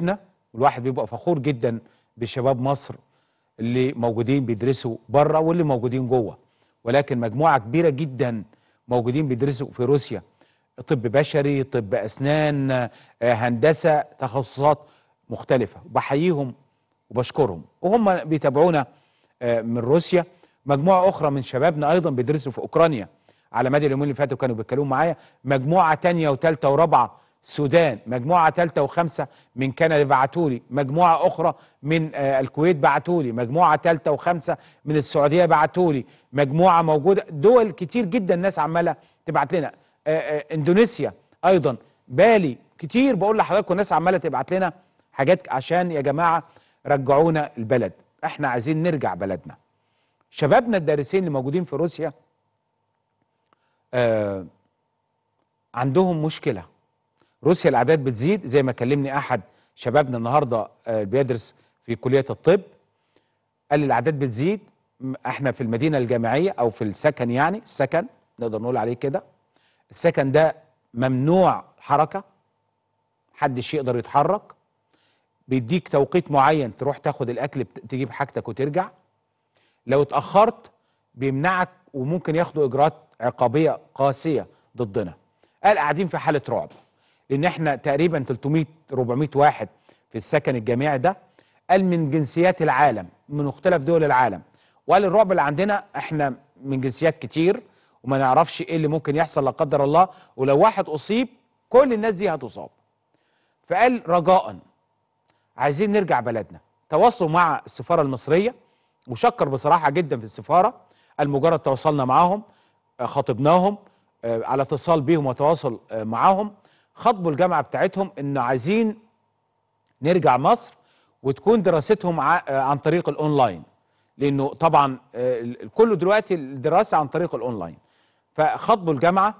شبابنا والواحد بيبقى فخور جدا بشباب مصر اللي موجودين بيدرسوا بره واللي موجودين جوه ولكن مجموعه كبيره جدا موجودين بيدرسوا في روسيا طب بشري طب اسنان آه، هندسه تخصصات مختلفه بحييهم وبشكرهم وهم بيتابعونا آه، من روسيا مجموعه اخرى من شبابنا ايضا بيدرسوا في اوكرانيا على مدى اليومين اللي فاتوا كانوا بيتكلموا معايا مجموعه تانية وثالثه ورابعه سودان مجموعة ثالثة وخمسة من كندا بعتولي مجموعة أخرى من آه، الكويت بعتولي مجموعة ثالثة وخمسة من السعودية بعتولي مجموعة موجودة دول كتير جدا الناس عمالة تبعت لنا آه، آه، اندونيسيا أيضا بالي كتير بقول لحضراتكم الناس عمالة تبعت لنا حاجات عشان يا جماعة رجعونا البلد احنا عايزين نرجع بلدنا شبابنا الدارسين اللي موجودين في روسيا آه عندهم مشكله روسيا الاعداد بتزيد زي ما كلمني احد شبابنا النهارده آه، بيدرس في كليه الطب قال لي الاعداد بتزيد احنا في المدينه الجامعيه او في السكن يعني السكن نقدر نقول عليه كده السكن ده ممنوع حركه محدش يقدر يتحرك بيديك توقيت معين تروح تاخد الاكل تجيب حاجتك وترجع لو اتاخرت بيمنعك وممكن ياخدوا اجراءات عقابيه قاسيه ضدنا قال قاعدين في حاله رعب لان احنا تقريبا 300 400 واحد في السكن الجامعي ده قال من جنسيات العالم من مختلف دول العالم وقال الرعب اللي عندنا احنا من جنسيات كتير وما نعرفش ايه اللي ممكن يحصل لا قدر الله ولو واحد اصيب كل الناس دي هتصاب فقال رجاء عايزين نرجع بلدنا تواصلوا مع السفاره المصريه وشكر بصراحه جدا في السفاره المجرد تواصلنا معاهم آه، خاطبناهم آه، على اتصال بيهم وتواصل آه، معاهم خاطبوا الجامعه بتاعتهم ان عايزين نرجع مصر وتكون دراستهم آه، عن طريق الاونلاين لانه طبعا آه، كله دلوقتي الدراسه عن طريق الاونلاين فخاطبوا الجامعه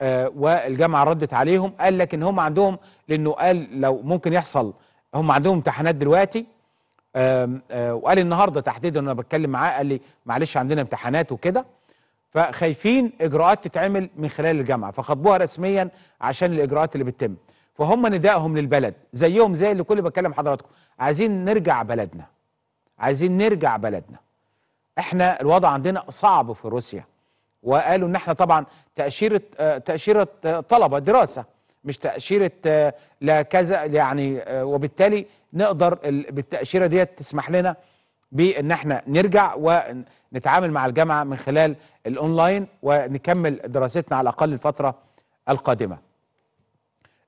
آه، والجامعه ردت عليهم قال لكن هم عندهم لانه قال لو ممكن يحصل هم عندهم امتحانات دلوقتي وقال النهارده تحديدا انا بتكلم معاه قال لي معلش عندنا امتحانات وكده فخايفين اجراءات تتعمل من خلال الجامعه فخطبوها رسميا عشان الاجراءات اللي بتتم فهم ندائهم للبلد زيهم زي اللي كل بكلم حضراتكم عايزين نرجع بلدنا عايزين نرجع بلدنا احنا الوضع عندنا صعب في روسيا وقالوا ان احنا طبعا تاشيره تاشيره طلبه دراسه مش تاشيره لا كذا يعني وبالتالي نقدر بالتاشيره ديت تسمح لنا بان احنا نرجع ونتعامل مع الجامعه من خلال الاونلاين ونكمل دراستنا على الاقل الفتره القادمه.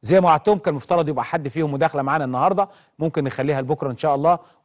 زي ما وعدتهم كان المفترض يبقى حد فيهم مداخله معانا النهارده ممكن نخليها لبكره ان شاء الله